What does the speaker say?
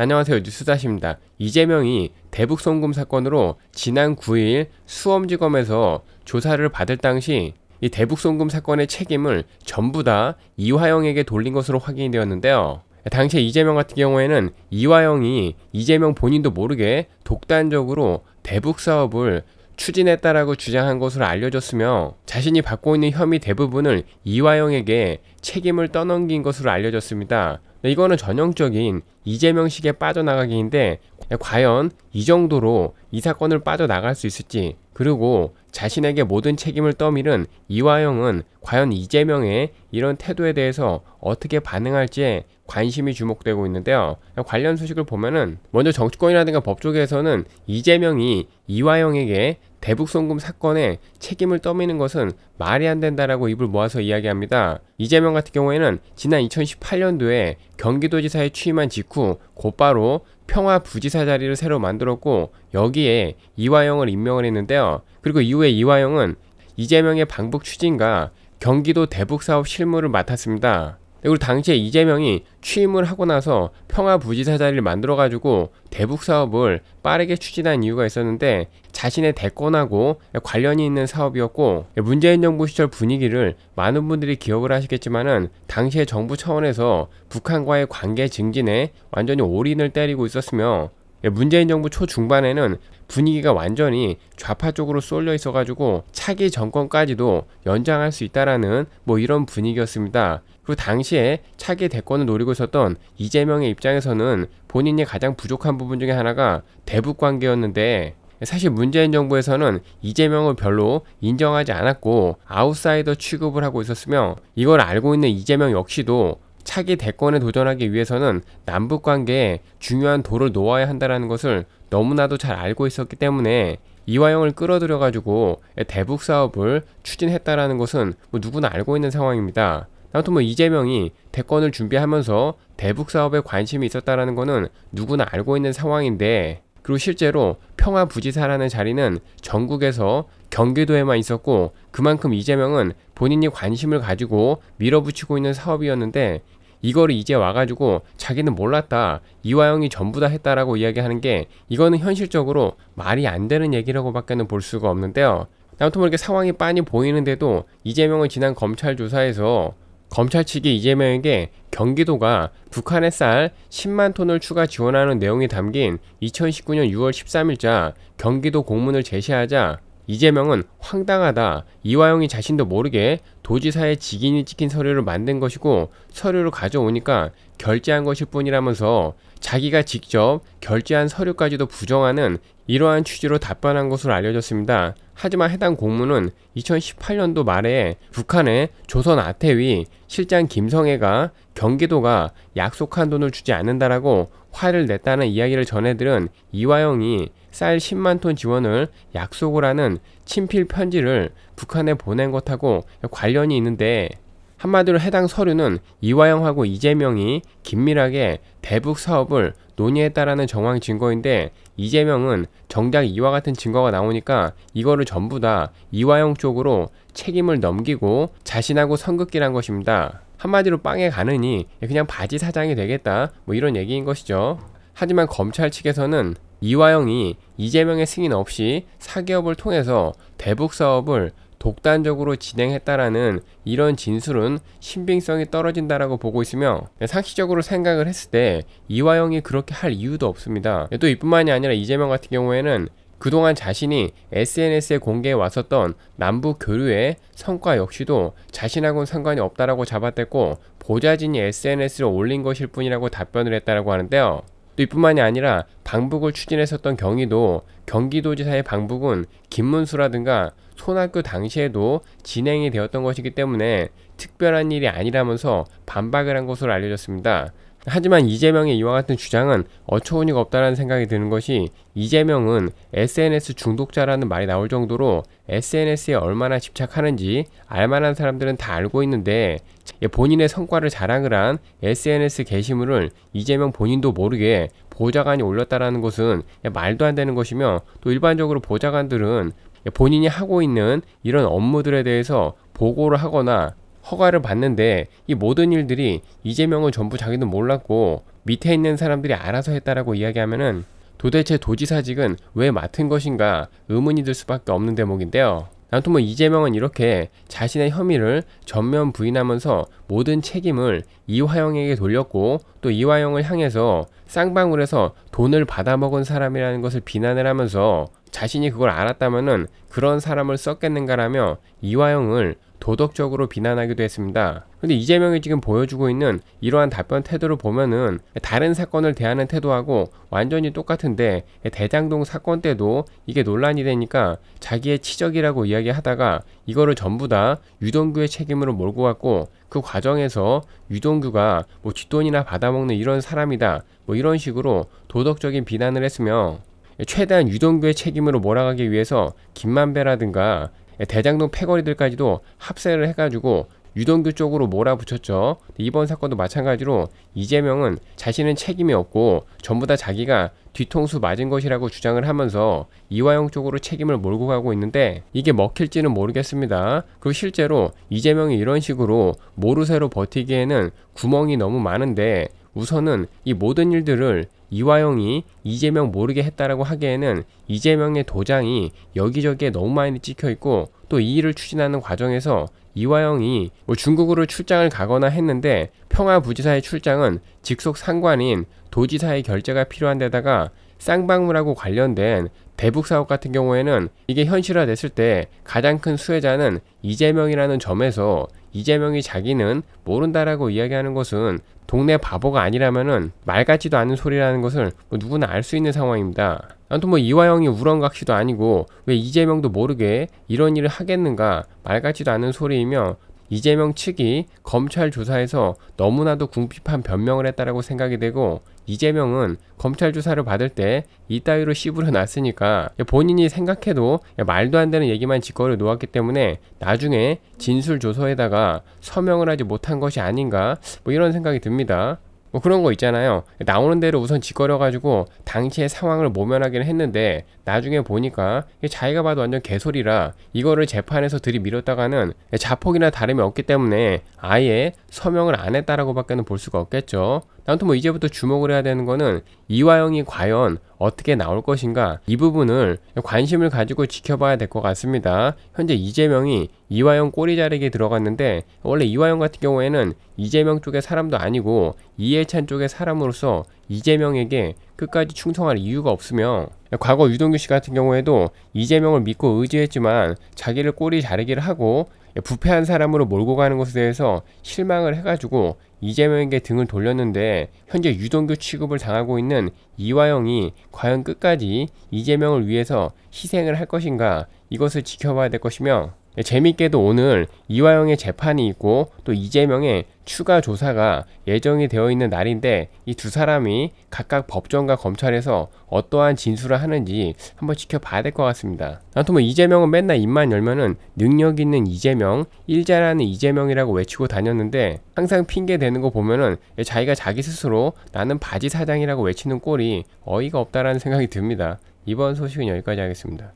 안녕하세요 뉴스다시입니다. 이재명이 대북송금 사건으로 지난 9일 수험지검에서 조사를 받을 당시 이 대북송금 사건의 책임을 전부 다 이화영에게 돌린 것으로 확인이 되었는데요. 당시에 이재명 같은 경우에는 이화영이 이재명 본인도 모르게 독단적으로 대북 사업을 추진했다라고 주장한 것으로 알려졌으며 자신이 받고 있는 혐의 대부분을 이화영에게 책임을 떠넘긴 것으로 알려졌습니다. 네, 이거는 전형적인 이재명식에 빠져나가기인데 네, 과연 이 정도로 이 사건을 빠져나갈 수 있을지 그리고 자신에게 모든 책임을 떠밀은 이화영은 과연 이재명의 이런 태도에 대해서 어떻게 반응할지 관심이 주목되고 있는데요. 네, 관련 소식을 보면은 먼저 정치권이라든가 법조계에서는 이재명이 이화영에게 대북송금 사건에 책임을 떠미는 것은 말이 안 된다라고 입을 모아서 이야기합니다. 이재명 같은 경우에는 지난 2018년도에 경기도지사에 취임한 직후 곧바로 평화부지사 자리를 새로 만들었고 여기에 이화영을 임명을 했는데요. 그리고 이후에 이화영은 이재명의 방북 추진과 경기도 대북사업 실무를 맡았습니다. 그리고 당시에 이재명이 취임을 하고 나서 평화부지사자리를 만들어가지고 대북 사업을 빠르게 추진한 이유가 있었는데 자신의 대권하고 관련이 있는 사업이었고 문재인 정부 시절 분위기를 많은 분들이 기억을 하시겠지만은 당시에 정부 차원에서 북한과의 관계 증진에 완전히 올인을 때리고 있었으며 예, 문재인 정부 초중반에는 분위기가 완전히 좌파 쪽으로 쏠려 있어가지고 차기 정권까지도 연장할 수 있다라는 뭐 이런 분위기였습니다. 그리고 당시에 차기 대권을 노리고 있었던 이재명의 입장에서는 본인이 가장 부족한 부분 중에 하나가 대북 관계였는데 사실 문재인 정부에서는 이재명을 별로 인정하지 않았고 아웃사이더 취급을 하고 있었으며 이걸 알고 있는 이재명 역시도 차기 대권에 도전하기 위해서는 남북 관계에 중요한 돌을 놓아야 한다는 것을 너무나도 잘 알고 있었기 때문에 이화영을 끌어들여 가지고 대북 사업을 추진했다라는 것은 뭐 누구나 알고 있는 상황입니다. 아무튼 뭐 이재명이 대권을 준비하면서 대북 사업에 관심이 있었다라는 것은 누구나 알고 있는 상황인데 그리고 실제로 평화부지사라는 자리는 전국에서 경기도에만 있었고 그만큼 이재명은 본인이 관심을 가지고 밀어붙이고 있는 사업이었는데 이거를 이제 와가지고 자기는 몰랐다 이화영이 전부 다 했다라고 이야기하는 게 이거는 현실적으로 말이 안 되는 얘기라고 밖에는 볼 수가 없는데요 아무튼 뭐 이렇게 상황이 빤히 보이는데도 이재명을 지난 검찰 조사에서 검찰 측이 이재명에게 경기도가 북한의 쌀 10만 톤을 추가 지원하는 내용이 담긴 2019년 6월 13일자 경기도 공문을 제시하자 이재명은 황당하다. 이화영이 자신도 모르게 도지사의 직인이 찍힌 서류를 만든 것이고 서류를 가져오니까 결제한 것일 뿐이라면서 자기가 직접 결제한 서류까지도 부정하는 이러한 취지로 답변한 것으로 알려졌습니다. 하지만 해당 공문은 2018년도 말에 북한의 조선 아태위 실장 김성애가 경기도가 약속한 돈을 주지 않는다라고 화를 냈다는 이야기를 전해들은 이화영이 쌀 10만 톤 지원을 약속을 하는 친필 편지를 북한에 보낸 것하고 관련이 있는데 한마디로 해당 서류는 이화영하고 이재명이 긴밀하게 대북 사업을 논의했다라는 정황 증거인데 이재명은 정작 이와 같은 증거가 나오니까 이거를 전부 다 이화영 쪽으로 책임을 넘기고 자신하고 선긋기란 것입니다. 한마디로 빵에 가느니 그냥 바지 사장이 되겠다 뭐 이런 얘기인 것이죠. 하지만 검찰 측에서는 이화영이 이재명의 승인 없이 사기업을 통해서 대북 사업을 독단적으로 진행했다라는 이런 진술은 신빙성이 떨어진다라고 보고 있으며 상식적으로 생각을 했을 때 이화영이 그렇게 할 이유도 없습니다. 또 이뿐만이 아니라 이재명 같은 경우에는 그동안 자신이 SNS에 공개해 왔었던 남북 교류의 성과 역시도 자신하고는 상관이 없다라고 잡아댔고 보좌진이 SNS를 올린 것일 뿐이라고 답변을 했다라고 하는데요. 또 이뿐만이 아니라 방북을 추진했었던 경위도 경기도지사의 방북은 김문수라든가 손학규 당시에도 진행이 되었던 것이기 때문에 특별한 일이 아니라면서 반박을 한 것으로 알려졌습니다. 하지만 이재명의 이와 같은 주장은 어처구니가 없다라는 생각이 드는 것이 이재명은 SNS 중독자라는 말이 나올 정도로 SNS에 얼마나 집착하는지 알만한 사람들은 다 알고 있는데 예, 본인의 성과를 자랑을 한 SNS 게시물을 이재명 본인도 모르게 보좌관이 올렸다라는 것은 예, 말도 안 되는 것이며 또 일반적으로 보좌관들은 예, 본인이 하고 있는 이런 업무들에 대해서 보고를 하거나 허가를 받는데 이 모든 일들이 이재명은 전부 자기도 몰랐고 밑에 있는 사람들이 알아서 했다라고 이야기하면은 도대체 도지사직은 왜 맡은 것인가 의문이 들 수밖에 없는 대목인데요. 아무튼 뭐 이재명은 이렇게 자신의 혐의를 전면 부인하면서 모든 책임을 이화영에게 돌렸고 또 이화영을 향해서 쌍방울에서 돈을 받아먹은 사람이라는 것을 비난을 하면서 자신이 그걸 알았다면 그런 사람을 썼겠는가라며 이화영을 도덕적으로 비난하기도 했습니다. 근데 이재명이 지금 보여주고 있는 이러한 답변 태도를 보면은 다른 사건을 대하는 태도하고 완전히 똑같은데 대장동 사건 때도 이게 논란이 되니까 자기의 치적이라고 이야기하다가 이거를 전부 다 유동규의 책임으로 몰고 갔고 그 과정에서 유동규가 뭐 뒷돈이나 받아먹는 이런 사람이다 뭐 이런 식으로 도덕적인 비난을 했으며 최대한 유동규의 책임으로 몰아가기 위해서 김만배라든가 대장동 패거리들까지도 합세를 해가지고 유동규 쪽으로 몰아붙였죠. 이번 사건도 마찬가지로 이재명은 자신은 책임이 없고 전부 다 자기가 뒤통수 맞은 것이라고 주장을 하면서 이화영 쪽으로 책임을 몰고 가고 있는데 이게 먹힐지는 모르겠습니다. 그리고 실제로 이재명이 이런 식으로 모르쇠로 버티기에는 구멍이 너무 많은데 우선은 이 모든 일들을 이화영이 이재명 모르게 했다라고 하기에는 이재명의 도장이 여기저기에 너무 많이 찍혀 있고 또 이 일을 추진하는 과정에서 이화영이 뭐 중국으로 출장을 가거나 했는데 평화부지사의 출장은 직속 상관인 도지사의 결재가 필요한 데다가 쌍방울하고 관련된 대북 사업 같은 경우에는 이게 현실화됐을 때 가장 큰 수혜자는 이재명이라는 점에서 이재명이 자기는 모른다라고 이야기하는 것은 동네 바보가 아니라면은 말 같지도 않은 소리라는 것을 뭐 누구나 알 수 있는 상황입니다. 아무튼 뭐 이화영이 우렁각시도 아니고 왜 이재명도 모르게 이런 일을 하겠는가 말 같지도 않은 소리이며 이재명 측이 검찰 조사에서 너무나도 궁핍한 변명을 했다라고 생각이 되고 이재명은 검찰 조사를 받을 때 이따위로 씹으려 놨으니까 본인이 생각해도 말도 안 되는 얘기만 짓거려 놓았기 때문에 나중에 진술 조서에다가 서명을 하지 못한 것이 아닌가 뭐 이런 생각이 듭니다. 뭐 그런 거 있잖아요. 나오는 대로 우선 짓거려가지고 당시의 상황을 모면하기는 했는데 나중에 보니까 자기가 봐도 완전 개소리라 이거를 재판에서 들이밀었다가는 자폭이나 다름이 없기 때문에 아예 서명을 안 했다라고 밖에는 볼 수가 없겠죠. 아무튼 뭐 이제부터 주목을 해야 되는 거는 이화영이 과연 어떻게 나올 것인가 이 부분을 관심을 가지고 지켜봐야 될 것 같습니다. 현재 이재명이 이화영 꼬리 자르기 들어갔는데 원래 이화영 같은 경우에는 이재명 쪽의 사람도 아니고 이해찬 쪽의 사람으로서 이재명에게 끝까지 충성할 이유가 없으며 과거 유동규 씨 같은 경우에도 이재명을 믿고 의지했지만 자기를 꼬리 자르기를 하고 부패한 사람으로 몰고 가는 것에 대해서 실망을 해가지고 이재명에게 등을 돌렸는데 현재 유동규 취급을 당하고 있는 이화영이 과연 끝까지 이재명을 위해서 희생을 할 것인가 이것을 지켜봐야 될 것이며 예, 재밌게도 오늘 이화영의 재판이 있고 또 이재명의 추가 조사가 예정이 되어 있는 날인데 이 두 사람이 각각 법정과 검찰에서 어떠한 진술을 하는지 한번 지켜봐야 될 것 같습니다. 아무튼 뭐 이재명은 맨날 입만 열면은 능력 있는 이재명, 일자라는 이재명이라고 외치고 다녔는데 항상 핑계 대는 거 보면은 예, 자기가 자기 스스로 나는 바지 사장이라고 외치는 꼴이 어이가 없다라는 생각이 듭니다. 이번 소식은 여기까지 하겠습니다.